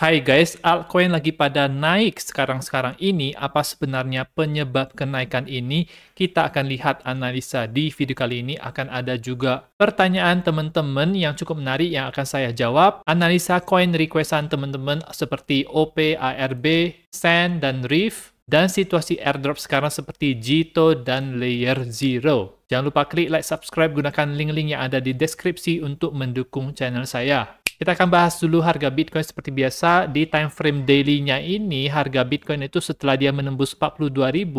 Hai guys, altcoin lagi pada naik sekarang-sekarang ini. Apa sebenarnya penyebab kenaikan ini? Kita akan lihat analisa di video kali ini. Akan ada juga pertanyaan teman-teman yang cukup menarik yang akan saya jawab. Analisa coin requestan teman-teman seperti OP, ARB, SEN, dan Reef, Dan situasi airdrop sekarang seperti Jito dan Layer Zero. Jangan lupa klik like, subscribe, gunakan link-link yang ada di deskripsi untuk mendukung channel saya. Kita akan bahas dulu harga Bitcoin seperti biasa di time frame daily-nya ini harga Bitcoin itu setelah dia menembus 42.000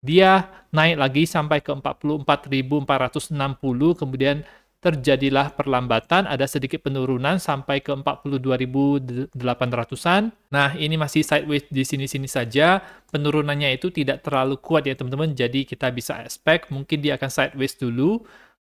dia naik lagi sampai ke 44.460 kemudian terjadilah perlambatan ada sedikit penurunan sampai ke 42.800-an. Nah, ini masih sideways di sini-sini saja. Penurunannya itu tidak terlalu kuat ya teman-teman. Jadi kita bisa expect mungkin dia akan sideways dulu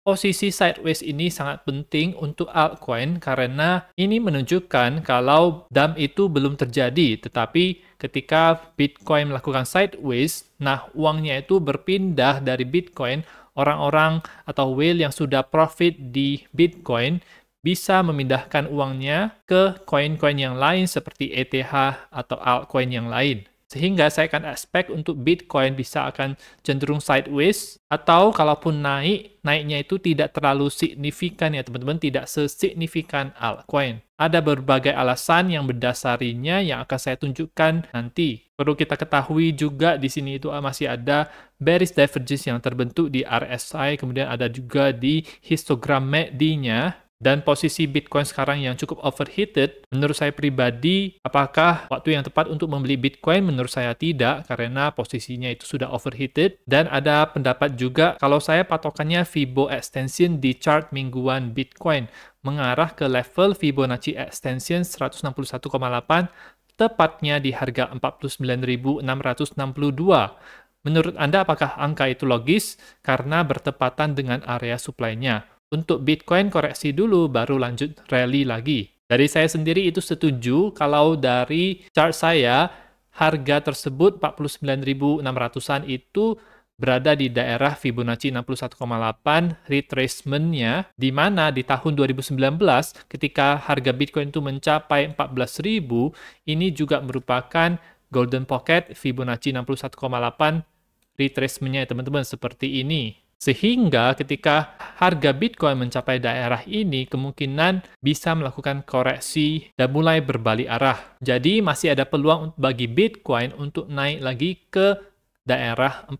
Posisi sideways ini sangat penting untuk altcoin karena ini menunjukkan kalau dump itu belum terjadi, tetapi ketika Bitcoin melakukan sideways, nah uangnya itu berpindah dari Bitcoin, orang-orang atau whale yang sudah profit di Bitcoin bisa memindahkan uangnya ke koin-koin yang lain seperti ETH atau altcoin yang lain. Sehingga saya akan expect untuk Bitcoin bisa akan cenderung sideways atau kalaupun naik, naiknya itu tidak terlalu signifikan ya teman-teman, tidak sesignifikan altcoin. Ada berbagai alasan yang berdasarinya yang akan saya tunjukkan nanti. Perlu kita ketahui juga di sini itu masih ada bearish divergence yang terbentuk di RSI, kemudian ada juga di histogram MACD-nya e dan posisi Bitcoin sekarang yang cukup overheated, menurut saya pribadi, apakah waktu yang tepat untuk membeli Bitcoin? Menurut saya tidak, karena posisinya itu sudah overheated. Dan ada pendapat juga, kalau saya patokannya Fibo extension di chart mingguan Bitcoin, mengarah ke level Fibonacci extension 161,8 tepatnya di harga 49.662. Menurut Anda apakah angka itu logis karena bertepatan dengan area supply-nya? Untuk Bitcoin koreksi dulu baru lanjut rally lagi. Dari saya sendiri itu setuju kalau dari chart saya harga tersebut 49.600-an itu berada di daerah Fibonacci 61,8 retracement-nya di mana di tahun 2019 ketika harga Bitcoin itu mencapai 14.000 ini juga merupakan golden pocket Fibonacci 61,8 retracement-nya teman-teman seperti ini. Sehingga ketika harga Bitcoin mencapai daerah ini, kemungkinan bisa melakukan koreksi dan mulai berbalik arah. Jadi masih ada peluang bagi Bitcoin untuk naik lagi ke daerah 48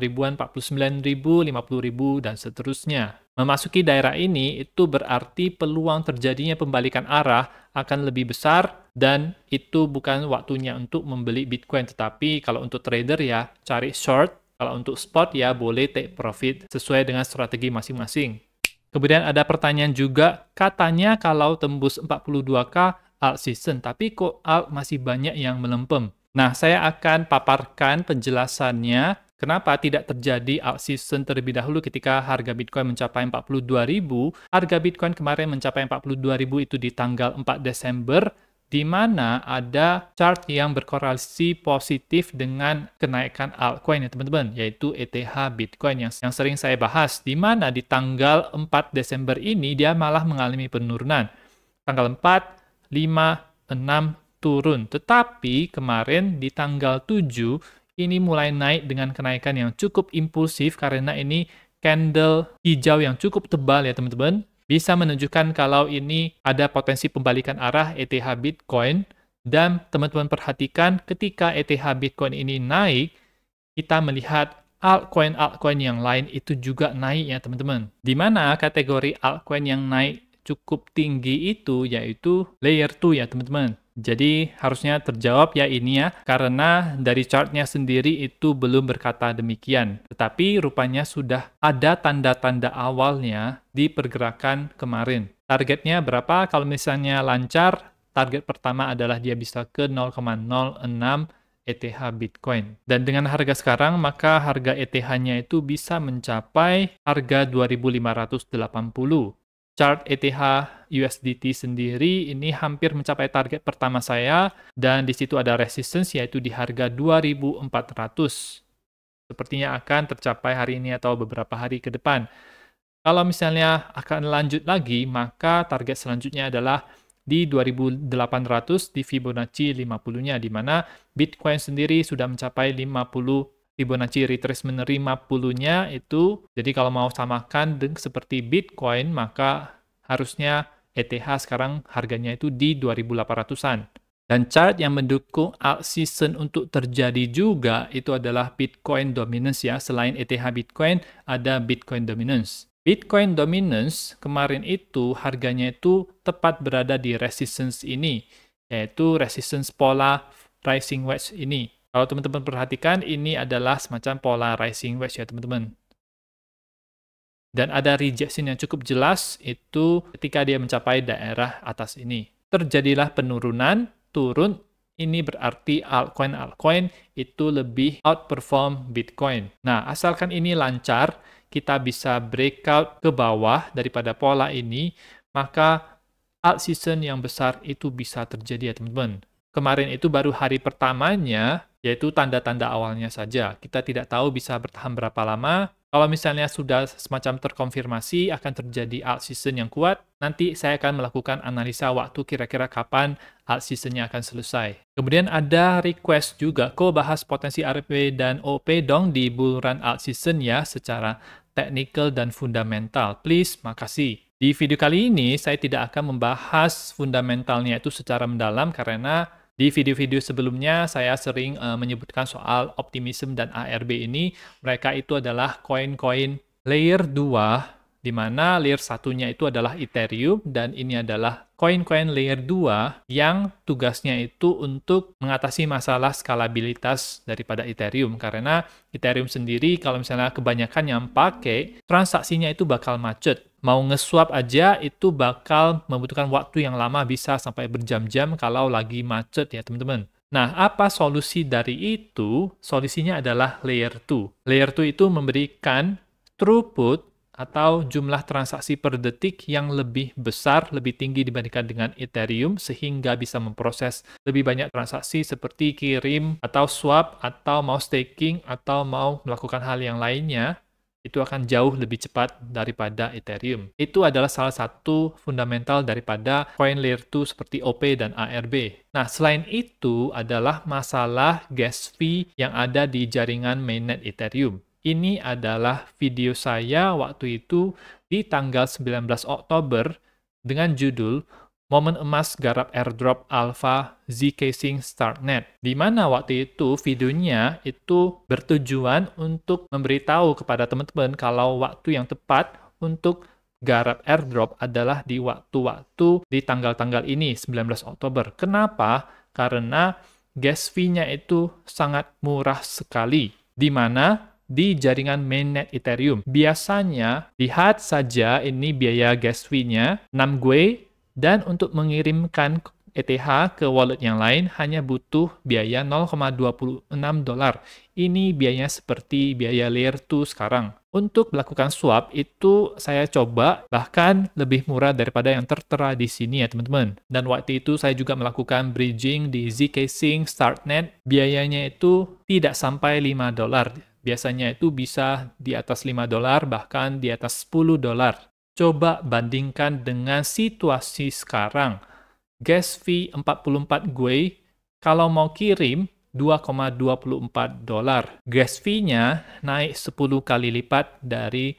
ribuan, 49 ribu, 50 ribu, dan seterusnya. Memasuki daerah ini itu berarti peluang terjadinya pembalikan arah akan lebih besar dan itu bukan waktunya untuk membeli Bitcoin. Tetapi kalau untuk trader ya, cari short kalau untuk spot ya boleh take profit sesuai dengan strategi masing-masing. Kemudian ada pertanyaan juga, katanya kalau tembus 42K alt season, tapi kok alt masih banyak yang melempem. Nah, saya akan paparkan penjelasannya Kenapa tidak terjadi alt season terlebih dahulu ketika harga Bitcoin mencapai 42.000? Harga Bitcoin kemarin mencapai 42.000 itu di tanggal 4 Desember di mana ada chart yang berkorelasi positif dengan kenaikan altcoin ya teman-teman, yaitu ETH Bitcoin yang, yang sering saya bahas, di mana di tanggal 4 Desember ini dia malah mengalami penurunan. Tanggal 4, 5, 6 turun. Tetapi kemarin di tanggal 7 ini mulai naik dengan kenaikan yang cukup impulsif karena ini candle hijau yang cukup tebal ya teman-teman bisa menunjukkan kalau ini ada potensi pembalikan arah ETH Bitcoin dan teman-teman perhatikan ketika ETH Bitcoin ini naik, kita melihat altcoin-altcoin yang lain itu juga naik ya teman-teman. Di mana kategori altcoin yang naik cukup tinggi itu yaitu layer 2 ya teman-teman. Jadi harusnya terjawab ya ini ya, karena dari chartnya sendiri itu belum berkata demikian. Tetapi rupanya sudah ada tanda-tanda awalnya di pergerakan kemarin. Targetnya berapa? Kalau misalnya lancar, target pertama adalah dia bisa ke 0,06 ETH e Bitcoin. Dan dengan harga sekarang, maka harga ETH-nya itu bisa mencapai harga 2580 chart ETH USDT sendiri ini hampir mencapai target pertama saya dan di situ ada resistance yaitu di harga 2400. Sepertinya akan tercapai hari ini atau beberapa hari ke depan. Kalau misalnya akan lanjut lagi, maka target selanjutnya adalah di 2800 di Fibonacci 50-nya di mana Bitcoin sendiri sudah mencapai 50 Fibonacci retracement menerima nya itu, jadi kalau mau samakan dengan seperti Bitcoin, maka harusnya ETH sekarang harganya itu di 2800-an. Dan chart yang mendukung alt season untuk terjadi juga itu adalah Bitcoin dominance ya. Selain ETH Bitcoin, ada Bitcoin dominance. Bitcoin dominance kemarin itu harganya itu tepat berada di resistance ini, yaitu resistance pola rising wedge ini. Kalau teman-teman perhatikan, ini adalah semacam pola rising wedge ya teman-teman. Dan ada rejection yang cukup jelas itu ketika dia mencapai daerah atas ini. Terjadilah penurunan, turun, ini berarti altcoin-altcoin itu lebih outperform Bitcoin. Nah, asalkan ini lancar, kita bisa breakout ke bawah daripada pola ini, maka alt season yang besar itu bisa terjadi ya teman-teman. Kemarin itu baru hari pertamanya, yaitu tanda-tanda awalnya saja. Kita tidak tahu bisa bertahan berapa lama. Kalau misalnya sudah semacam terkonfirmasi akan terjadi alt season yang kuat, nanti saya akan melakukan analisa waktu kira-kira kapan alt seasonnya akan selesai. Kemudian ada request juga, kok bahas potensi RP dan OP dong di bulan alt season ya secara teknikal dan fundamental. Please, makasih. Di video kali ini, saya tidak akan membahas fundamentalnya itu secara mendalam karena di video-video sebelumnya saya sering uh, menyebutkan soal optimism dan ARB ini, mereka itu adalah koin-koin layer 2 di mana layer satunya itu adalah Ethereum dan ini adalah koin-koin layer 2 yang tugasnya itu untuk mengatasi masalah skalabilitas daripada Ethereum karena Ethereum sendiri kalau misalnya kebanyakan yang pakai transaksinya itu bakal macet mau ngeswap aja itu bakal membutuhkan waktu yang lama bisa sampai berjam-jam kalau lagi macet ya teman-teman Nah, apa solusi dari itu? Solusinya adalah layer 2. Layer 2 itu memberikan throughput atau jumlah transaksi per detik yang lebih besar, lebih tinggi dibandingkan dengan Ethereum sehingga bisa memproses lebih banyak transaksi seperti kirim atau swap atau mau staking atau mau melakukan hal yang lainnya itu akan jauh lebih cepat daripada Ethereum. Itu adalah salah satu fundamental daripada coin layer 2 seperti OP dan ARB. Nah, selain itu adalah masalah gas fee yang ada di jaringan mainnet Ethereum. Ini adalah video saya waktu itu di tanggal 19 Oktober dengan judul Momen Emas Garap Airdrop Alpha Zcasing Startnet, di mana waktu itu videonya itu bertujuan untuk memberitahu kepada teman-teman kalau waktu yang tepat untuk garap airdrop adalah di waktu-waktu di tanggal-tanggal ini, 19 Oktober. Kenapa? Karena gas fee-nya itu sangat murah sekali, di mana di jaringan mainnet Ethereum. Biasanya, lihat saja ini biaya gas fee-nya 6 GUI dan untuk mengirimkan ETH ke wallet yang lain hanya butuh biaya 0,26 dolar. Ini biayanya seperti biaya layer 2 sekarang. Untuk melakukan swap itu saya coba bahkan lebih murah daripada yang tertera di sini ya teman-teman. Dan waktu itu saya juga melakukan bridging di zk Startnet. Biayanya itu tidak sampai 5 dolar. Biasanya itu bisa di atas 5 dolar, bahkan di atas 10 dolar. Coba bandingkan dengan situasi sekarang. Gas fee 44 gue kalau mau kirim 2,24 dolar. Gas fee-nya naik 10 kali lipat dari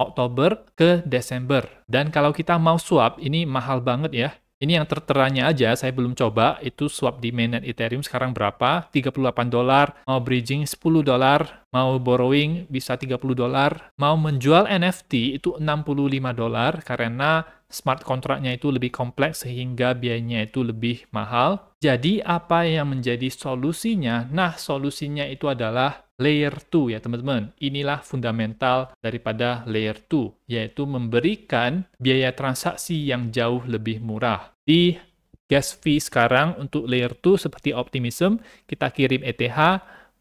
Oktober ke Desember. Dan kalau kita mau swap, ini mahal banget ya. Ini yang terteranya aja, saya belum coba, itu swap di mainnet Ethereum sekarang berapa? 38 dolar, mau bridging 10 dolar, mau borrowing bisa 30 dolar, mau menjual NFT itu 65 dolar karena smart kontraknya itu lebih kompleks sehingga biayanya itu lebih mahal. Jadi apa yang menjadi solusinya? Nah, solusinya itu adalah layer 2 ya teman-teman. Inilah fundamental daripada layer 2 yaitu memberikan biaya transaksi yang jauh lebih murah. Di gas fee sekarang untuk layer 2 seperti Optimism kita kirim ETH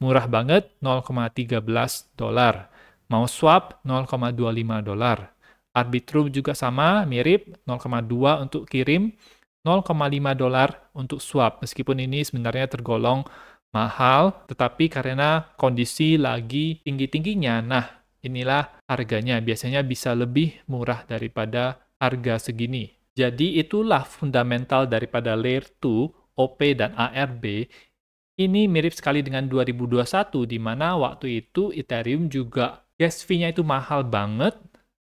Murah banget 0,13 dolar. Mau swap 0,25 dolar. Arbitrum juga sama, mirip 0,2 untuk kirim, 0,5 dolar untuk swap. Meskipun ini sebenarnya tergolong mahal, tetapi karena kondisi lagi tinggi-tingginya, nah inilah harganya. Biasanya bisa lebih murah daripada harga segini. Jadi itulah fundamental daripada layer 2, OP dan ARB ini mirip sekali dengan 2021 di mana waktu itu Ethereum juga gas fee-nya itu mahal banget,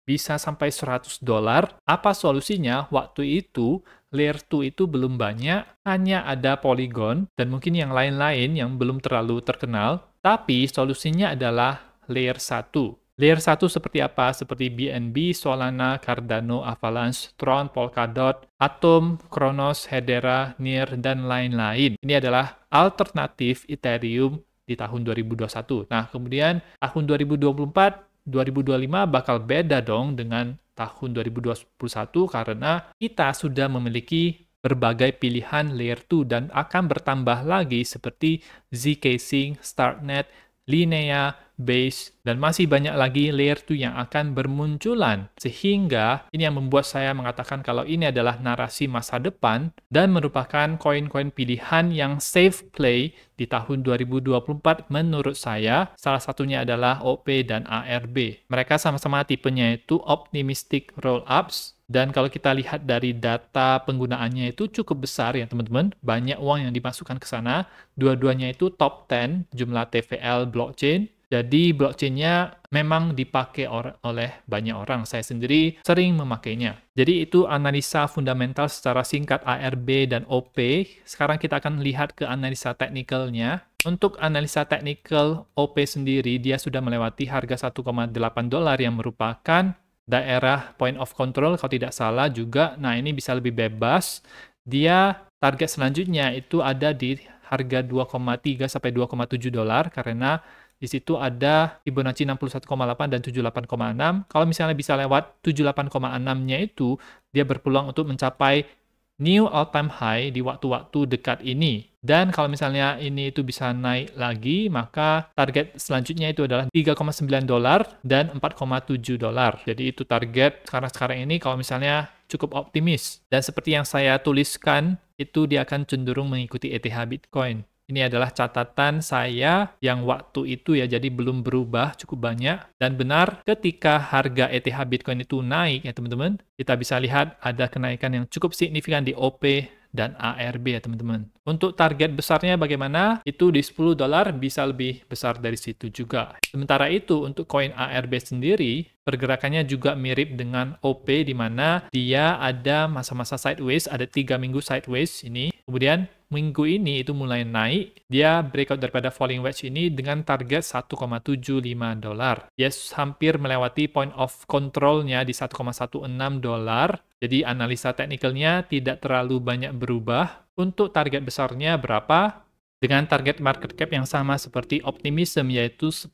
bisa sampai 100 dolar. Apa solusinya? Waktu itu layer 2 itu belum banyak, hanya ada Polygon dan mungkin yang lain-lain yang belum terlalu terkenal. Tapi solusinya adalah layer 1 Layer 1 seperti apa? Seperti BNB, Solana, Cardano, Avalanche, Tron, Polkadot, Atom, Kronos, Hedera, Near, dan lain-lain. Ini adalah alternatif Ethereum di tahun 2021. Nah, kemudian tahun 2024, 2025 bakal beda dong dengan tahun 2021 karena kita sudah memiliki berbagai pilihan layer 2 dan akan bertambah lagi seperti Zcasing, startnet, linea, base, dan masih banyak lagi layer 2 yang akan bermunculan. Sehingga ini yang membuat saya mengatakan kalau ini adalah narasi masa depan dan merupakan koin-koin pilihan yang safe play di tahun 2024 menurut saya. Salah satunya adalah OP dan ARB. Mereka sama-sama tipenya itu optimistic roll-ups dan kalau kita lihat dari data penggunaannya itu cukup besar ya teman-teman, banyak uang yang dimasukkan ke sana. Dua-duanya itu top 10 jumlah TVL blockchain. Jadi blockchainnya memang dipakai oleh banyak orang. Saya sendiri sering memakainya. Jadi itu analisa fundamental secara singkat ARB dan OP. Sekarang kita akan lihat ke analisa teknikalnya. Untuk analisa teknikal OP sendiri, dia sudah melewati harga 1,8 dolar yang merupakan daerah point of control kalau tidak salah juga. Nah, ini bisa lebih bebas. Dia target selanjutnya itu ada di harga 2,3 sampai 2,7 dolar karena di situ ada Fibonacci 61,8 dan 78,6. Kalau misalnya bisa lewat 78,6-nya itu, dia berpeluang untuk mencapai new all-time high di waktu-waktu dekat ini. Dan kalau misalnya ini itu bisa naik lagi, maka target selanjutnya itu adalah 3,9 dolar dan 4,7 dolar. Jadi itu target sekarang-sekarang ini kalau misalnya cukup optimis. Dan seperti yang saya tuliskan, itu dia akan cenderung mengikuti ETH Bitcoin. Ini adalah catatan saya yang waktu itu ya, jadi belum berubah cukup banyak. Dan benar, ketika harga ETH Bitcoin itu naik ya teman-teman, kita bisa lihat ada kenaikan yang cukup signifikan di OP dan ARB ya teman-teman. Untuk target besarnya bagaimana? Itu di 10 dolar bisa lebih besar dari situ juga. Sementara itu untuk koin ARB sendiri pergerakannya juga mirip dengan OP di mana dia ada masa-masa sideways, ada tiga minggu sideways ini. Kemudian minggu ini itu mulai naik, dia breakout daripada falling wedge ini dengan target 1,75 dolar. Dia hampir melewati point of controlnya di 1,16 dolar. Jadi analisa teknikalnya tidak terlalu banyak berubah. Untuk target besarnya berapa? Dengan target market cap yang sama seperti optimism yaitu 10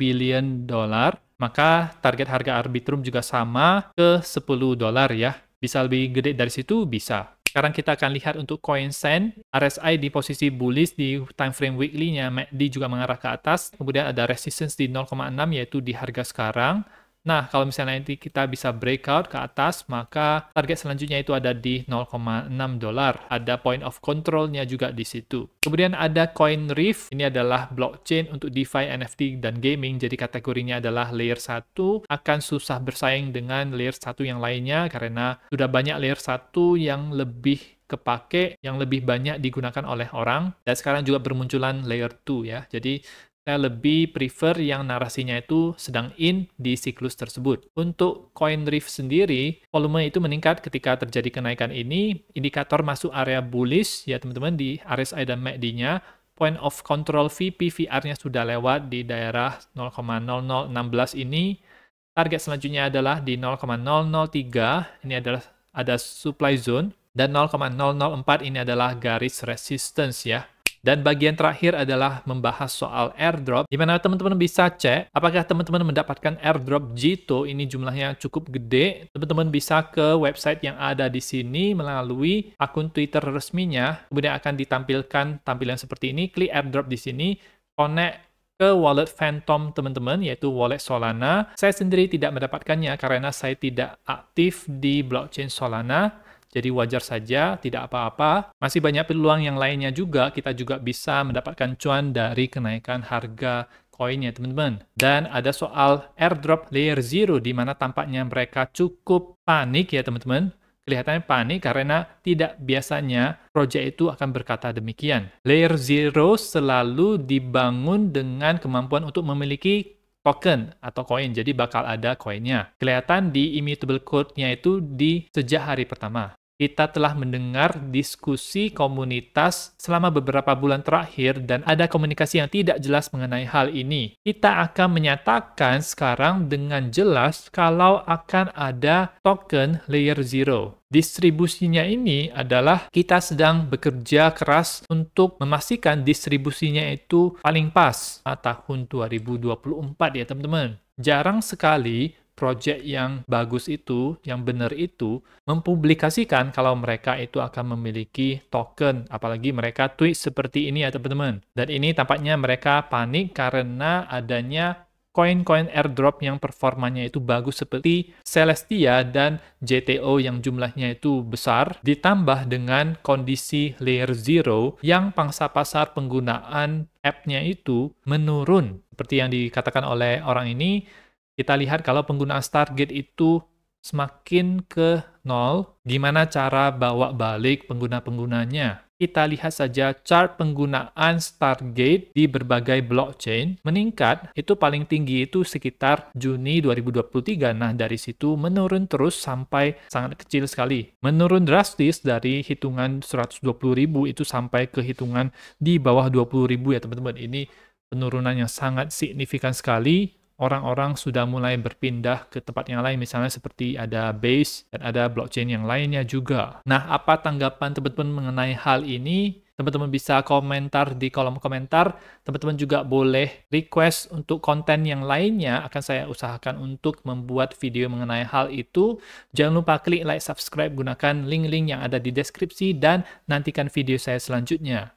billion dolar, maka target harga arbitrum juga sama ke 10 dolar ya. Bisa lebih gede dari situ? Bisa. Sekarang kita akan lihat untuk koin sen, RSI di posisi bullish di time frame weekly-nya, MACD juga mengarah ke atas, kemudian ada resistance di 0,6 yaitu di harga sekarang, Nah, kalau misalnya nanti kita bisa breakout ke atas, maka target selanjutnya itu ada di 0,6 dolar. Ada point of controlnya juga di situ. Kemudian ada Coin Reef. Ini adalah blockchain untuk DeFi, NFT, dan gaming. Jadi kategorinya adalah layer 1 akan susah bersaing dengan layer 1 yang lainnya karena sudah banyak layer 1 yang lebih kepake yang lebih banyak digunakan oleh orang dan sekarang juga bermunculan layer 2 ya. Jadi saya lebih prefer yang narasinya itu sedang in di siklus tersebut. Untuk coin reef sendiri, volume itu meningkat ketika terjadi kenaikan ini. Indikator masuk area bullish, ya teman-teman, di RSI e dan MACD-nya. Point of control VPVR-nya sudah lewat di daerah 0,0016 ini. Target selanjutnya adalah di 0,003, ini adalah ada supply zone, dan 0,004 ini adalah garis resistance ya. Dan bagian terakhir adalah membahas soal airdrop, di mana teman-teman bisa cek apakah teman-teman mendapatkan airdrop Jito, ini jumlahnya cukup gede. Teman-teman bisa ke website yang ada di sini melalui akun Twitter resminya, kemudian akan ditampilkan tampilan seperti ini, klik airdrop di sini, connect ke wallet Phantom teman-teman, yaitu wallet Solana. Saya sendiri tidak mendapatkannya karena saya tidak aktif di blockchain Solana. Jadi wajar saja, tidak apa-apa. Masih banyak peluang yang lainnya juga, kita juga bisa mendapatkan cuan dari kenaikan harga koinnya teman-teman. Dan ada soal airdrop layer zero di mana tampaknya mereka cukup panik ya teman-teman kelihatannya panik karena tidak biasanya proyek itu akan berkata demikian. Layer zero selalu dibangun dengan kemampuan untuk memiliki token atau koin, jadi bakal ada koinnya. Kelihatan di immutable code-nya itu di sejak hari pertama kita telah mendengar diskusi komunitas selama beberapa bulan terakhir dan ada komunikasi yang tidak jelas mengenai hal ini. Kita akan menyatakan sekarang dengan jelas kalau akan ada token layer 0. Distribusinya ini adalah kita sedang bekerja keras untuk memastikan distribusinya itu paling pas tahun 2024 ya teman-teman. Jarang sekali project yang bagus itu, yang benar itu, mempublikasikan kalau mereka itu akan memiliki token, apalagi mereka tweet seperti ini ya teman-teman. Dan ini tampaknya mereka panik karena adanya koin-koin airdrop yang performanya itu bagus seperti Celestia dan JTO yang jumlahnya itu besar ditambah dengan kondisi layer zero yang pangsa pasar penggunaan app-nya itu menurun seperti yang dikatakan oleh orang ini kita lihat kalau penggunaan Stargate itu semakin ke nol, gimana cara bawa balik pengguna-penggunanya. Kita lihat saja chart penggunaan Stargate di berbagai blockchain meningkat, itu paling tinggi itu sekitar Juni 2023. Nah, dari situ menurun terus sampai sangat kecil sekali. Menurun drastis dari hitungan 120.000 itu sampai ke hitungan di bawah 20.000 ya teman-teman. Ini penurunan yang sangat signifikan sekali orang-orang sudah mulai berpindah ke tempat yang lain, misalnya seperti ada Base dan ada blockchain yang lainnya juga. Nah, apa tanggapan teman-teman mengenai hal ini? Teman-teman bisa komentar di kolom komentar. Teman-teman juga boleh request untuk konten yang lainnya. Akan saya usahakan untuk membuat video mengenai hal itu. Jangan lupa klik like, subscribe, gunakan link-link yang ada di deskripsi, dan nantikan video saya selanjutnya.